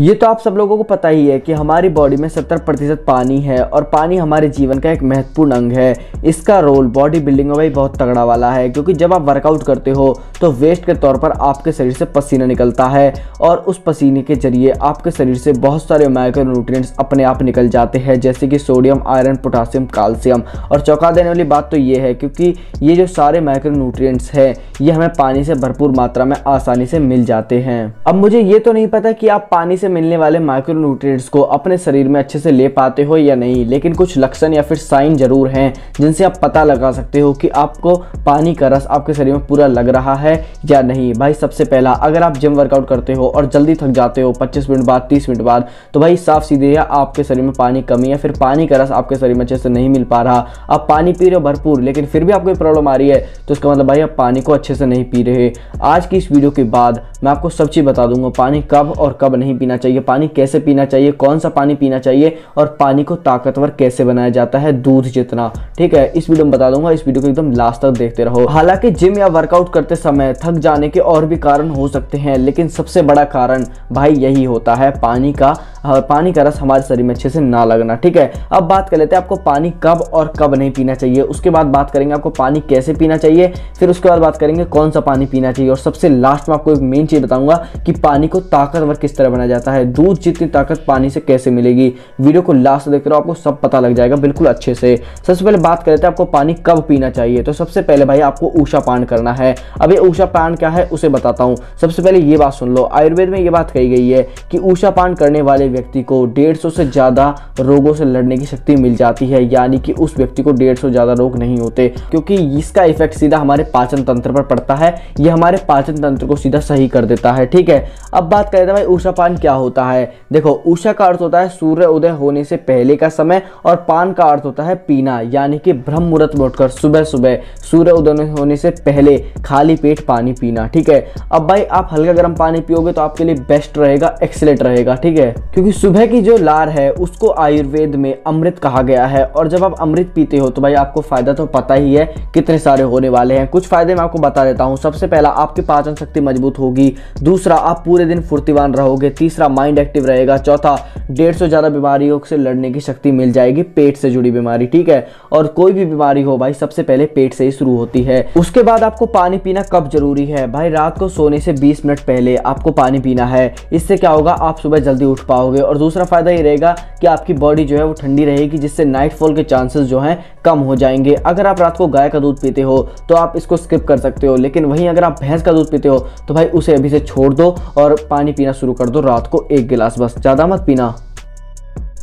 ये तो आप सब लोगों को पता ही है कि हमारी बॉडी में 70 प्रतिशत पानी है और पानी हमारे जीवन का एक महत्वपूर्ण अंग है इसका रोल बॉडी बिल्डिंग में भाई बहुत तगड़ा वाला है क्योंकि जब आप वर्कआउट करते हो तो वेस्ट के तौर पर आपके शरीर से पसीना निकलता है और उस पसीने के जरिए आपके शरीर से बहुत सारे माइक्रो न्यूट्रिय अपने आप निकल जाते हैं जैसे कि सोडियम आयरन पोटासियम कैल्शियम और चौंका देने वाली बात तो ये है क्योंकि ये जो सारे माइक्रो न्यूट्रियट्स हैं ये हमें पानी से भरपूर मात्रा में आसानी से मिल जाते हैं अब मुझे ये तो नहीं पता कि आप पानी से मिलने वाले माइक्रोन्यूट्रिएंट्स को अपने शरीर में अच्छे से ले पाते हो या नहीं लेकिन कुछ लक्षण या फिर साइन जरूर हैं जिनसे आप पता लगा सकते हो कि आपको पानी का रस आपके शरीर में पूरा लग रहा है या नहीं भाई सबसे पहला अगर आप जिम वर्कआउट करते हो और जल्दी थक जाते हो पच्चीस मिनट बाद तीस मिनट बाद तो भाई साफ सीधे या आपके शरीर में पानी कमी या फिर पानी का रस आपके शरीर में अच्छे से नहीं मिल पा रहा आप पानी पी रहे हो भरपूर लेकिन फिर भी आपको प्रॉब्लम आ रही है तो इसका मतलब भाई आप पानी को अच्छे से नहीं पी रहे आज की इस वीडियो के बाद मैं आपको सब चीज़ बता दूंगा पानी कब और कब नहीं पीना पीना चाहिए पानी कैसे पीना चाहिए कौन सा पानी पीना चाहिए और पानी को ताकतवर कैसे बनाया जाता है दूध जितना ठीक है इस वीडियो में बता दूंगा इस वीडियो को एकदम लास्ट तक देखते रहो हालांकि जिम या वर्कआउट करते समय थक जाने के और भी कारण हो सकते हैं लेकिन सबसे बड़ा कारण भाई यही होता है पानी का हाँ, पानी का रस हमारे शरीर में अच्छे से ना लगना ठीक है अब बात कर लेते हैं आपको पानी कब और कब नहीं पीना चाहिए उसके बाद बात करेंगे आपको पानी कैसे पीना चाहिए फिर उसके बाद बात करेंगे कौन सा पानी पीना चाहिए और सबसे लास्ट में आपको एक मेन चीज़ बताऊंगा कि पानी को ताकतवर किस तरह बनाया जाता है दूध जितनी ताकत पानी से कैसे मिलेगी वीडियो को लास्ट देख रहे हो आपको सब पता लग जाएगा बिल्कुल अच्छे से सबसे पहले बात करते हैं आपको पानी कब पीना चाहिए तो सबसे पहले भाई आपको ऊषा पान करना है अब ये ऊषा पान क्या है उसे बताता हूँ सबसे पहले ये बात सुन लो आयुर्वेद में ये बात कही गई है कि ऊषा पान करने वाले व्यक्ति को 150 से ज़्यादा रोगों से लड़ने की शक्ति मिल जाती है यानी कि उस व्यक्ति को 150 ज़्यादा रोग नहीं होते क्योंकि इसका इफेक्ट सीधा हमारे पाचन तंत्र पर पड़ता है ये हमारे पाचन तंत्र को सीधा सही कर देता है ठीक है अब बात करें तो भाई ऊषा पान क्या होता है देखो ऊषा का अर्थ होता है सूर्य उदय होने से पहले का समय और पान का अर्थ होता है पीना यानी कि ब्रह्म मुहूर्त में उठकर सुबह सुबह सूर्य उदय होने से पहले खाली पेट पानी पीना ठीक है अब भाई आप हल्का गर्म पानी पियोगे तो आपके लिए बेस्ट रहेगा एक्सेलेंट रहेगा ठीक है क्योंकि क्योंकि सुबह की जो लार है उसको आयुर्वेद में अमृत कहा गया है और जब आप अमृत पीते हो तो भाई आपको फ़ायदा तो पता ही है कितने सारे होने वाले हैं कुछ फ़ायदे मैं आपको बता देता हूँ सबसे पहला आपकी पाचन शक्ति मजबूत होगी दूसरा आप पूरे दिन फुर्तीवान रहोगे तीसरा माइंड एक्टिव रहेगा चौथा डेढ़ सौ ज़्यादा बीमारियों से लड़ने की शक्ति मिल जाएगी पेट से जुड़ी बीमारी ठीक है और कोई भी बीमारी हो भाई सबसे पहले पेट से ही शुरू होती है उसके बाद आपको पानी पीना कब जरूरी है भाई रात को सोने से बीस मिनट पहले आपको पानी पीना है इससे क्या होगा आप सुबह जल्दी उठ पाओगे होगे और दूसरा फ़ायदा ये रहेगा कि आपकी बॉडी जो है वो ठंडी रहेगी जिससे नाइटफॉल के चांसेस जो हैं कम हो जाएंगे अगर आप रात को गाय का दूध पीते हो तो आप इसको स्किप कर सकते हो लेकिन वहीं अगर आप भैंस का दूध पीते हो तो भाई उसे अभी से छोड़ दो और पानी पीना शुरू कर दो रात को एक गिलास बस ज़्यादा मत पीना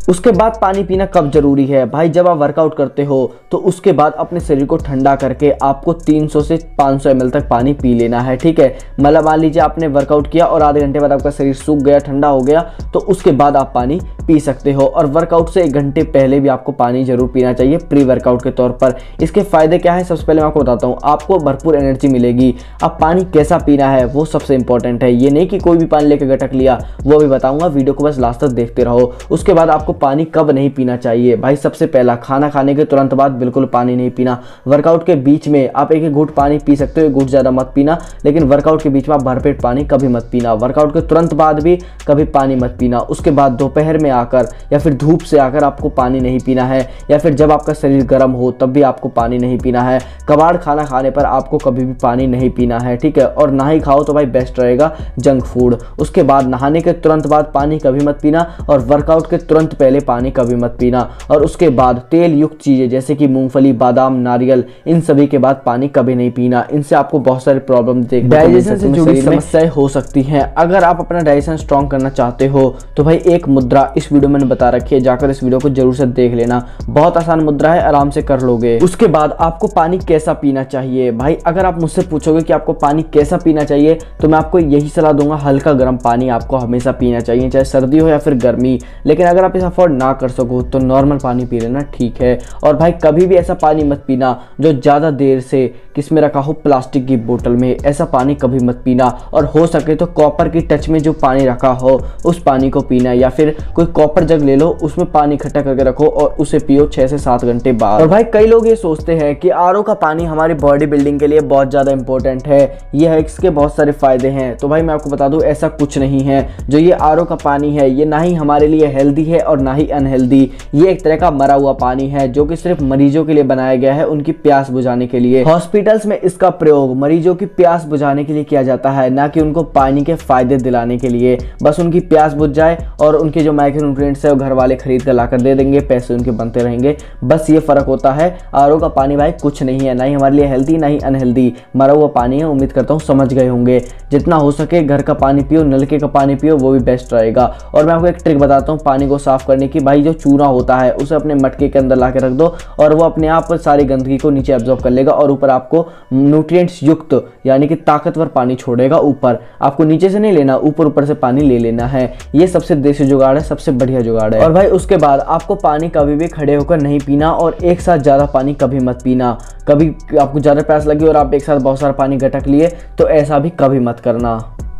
उसके बाद पानी पीना कब जरूरी है भाई जब आप वर्कआउट करते हो तो उसके बाद अपने शरीर को ठंडा करके आपको 300 से 500 सौ तक पानी पी लेना है ठीक है मतलब मान लीजिए आपने वर्कआउट किया और आधे घंटे बाद आपका शरीर सूख गया ठंडा हो गया तो उसके बाद आप पानी पी सकते हो और वर्कआउट से एक घंटे पहले भी आपको पानी जरूर पीना चाहिए प्री वर्कआउट के तौर पर इसके फ़ायदे क्या है सबसे पहले मैं आपको बताता हूँ आपको भरपूर एनर्जी मिलेगी अब पानी कैसा पीना है वो सबसे इंपॉर्टेंट है ये नहीं कि कोई भी पानी लेकर गटक लिया वो भी बताऊँगा वीडियो को बस लास्ट तक देखते रहो उसके बाद आपको पानी कब नहीं पीना चाहिए भाई सबसे पहला खाना खाने के तुरंत बाद बिल्कुल पानी नहीं पीना वर्कआउट के बीच में आप एक एक घूट पानी पी सकते हो एक घूट ज़्यादा मत पीना लेकिन वर्कआउट के बीच में आप भरपेट पानी कभी मत पीना वर्कआउट के तुरंत बाद भी कभी पानी मत पीना उसके बाद दोपहर में आकर या फिर धूप से आकर आपको पानी नहीं पीना है या फिर जब आपका शरीर गर्म हो तब भी आपको पानी नहीं पीना है कबाड़ खाना खाने पर आपको कभी भी पानी नहीं पीना है ठीक है और ना ही खाओ तो भाई बेस्ट रहेगा जंक फूड उसके बाद नहाने के तुरंत बाद पानी कभी मत पीना और वर्कआउट के तुरंत पहले पानी कभी मत पीना और उसके बाद तेल युक्त चीज़ें जैसे कि मूँगफली बादाम नारियल इन सभी के बाद पानी कभी नहीं पीना इनसे आपको बहुत सारी प्रॉब्लम डाइजेशन से जुड़ी समस्याएं हो सकती हैं अगर आप अपना डाइजेशन स्ट्रॉन्ग करना चाहते हो तो भाई एक मुद्रा इस वीडियो मैंने बता रखी है जाकर इस वीडियो को जरूर से देख लेना बहुत आसान मुद्रा है आराम से कर लोगे उसके बाद आपको पानी कैसा पीना चाहिए भाई अगर आप मुझसे पूछोगे कि आपको पानी कैसा पीना चाहिए तो मैं आपको यही सलाह दूंगा हल्का गर्म पानी आपको हमेशा पीना चाहिए चाहे सर्दी हो या फिर गर्मी लेकिन अगर आप इसे अफोर्ड ना कर सको तो नॉर्मल पानी पी लेना ठीक है और भाई कभी भी ऐसा पानी मत पीना जो ज़्यादा देर से किस में रखा हो प्लास्टिक की बोतल में ऐसा पानी कभी मत पीना और हो सके तो कॉपर की टच में जो पानी रखा हो उस पानी को पीना या फिर कोई कॉपर जग ले लो उसमें पानी इकट्ठा करके रखो और उसे पियो छह से सात घंटे बाद और भाई कई लोग ये सोचते हैं कि आर का पानी हमारे बॉडी बिल्डिंग के लिए बहुत ज़्यादा इंपॉर्टेंट है ये यह इसके बहुत सारे फायदे हैं तो भाई मैं आपको बता दू ऐसा कुछ नहीं है जो ये आर का पानी है ये ना ही हमारे लिए हेल्दी है और ना ही अनहेल्दी ये एक तरह का मरा हुआ पानी है जो की सिर्फ मरीजों के लिए बनाया गया है उनकी प्यास बुझाने के लिए हॉस्पिटल्स में इसका प्रयोग मरीजों की प्यास बुझाने के लिए किया जाता है ना कि उनको पानी के फायदे दिलाने के लिए बस उनकी प्यास बुझ जाए और उनके जो माइक्रो से न्यूट्रिएंट्स है घर वाले खरीद कर लाकर दे देंगे पैसे उनके बनते रहेंगे बस ये फ़र्क होता है आर का पानी भाई कुछ नहीं है ना ही हमारे लिए हेल्दी ना ही अनहेल्दी मरा हुआ पानी है उम्मीद करता हूँ समझ गए होंगे जितना हो सके घर का पानी पियो नलके का पानी पियो वो भी बेस्ट रहेगा और मैं आपको एक ट्रिक बताता हूँ पानी को साफ़ करने की भाई जो चूना होता है उसे अपने मटके के अंदर ला रख दो और वो अपने आप सारी गंदगी को नीचे एब्जॉर्व कर लेगा और ऊपर आपको न्यूट्रिएंट्स युक्त यानी कि ताकतवर पानी छोड़ेगा ऊपर आपको नीचे से नहीं लेना ऊपर ऊपर से पानी ले लेना है ये सबसे देसी जुगाड़ है सबसे सबसे बढ़िया जुगाड़ है और भाई उसके बाद आपको पानी कभी भी खड़े होकर नहीं पीना और एक साथ ज़्यादा पानी कभी मत पीना कभी आपको ज़्यादा प्यास लगी और आप एक साथ बहुत सारा पानी घटक लिए तो ऐसा भी कभी मत करना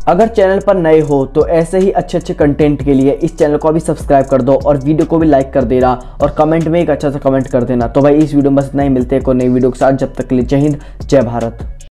अगर चैनल पर नए हो तो ऐसे ही अच्छे अच्छे कंटेंट के लिए इस चैनल को अभी सब्सक्राइब कर दो और वीडियो को भी लाइक कर देना और कमेंट में एक अच्छा सा कमेंट कर देना तो भाई इस वीडियो में बस इतना ही मिलते हैं को नई वीडियो के साथ जब तक के लिए जय हिंद जय भारत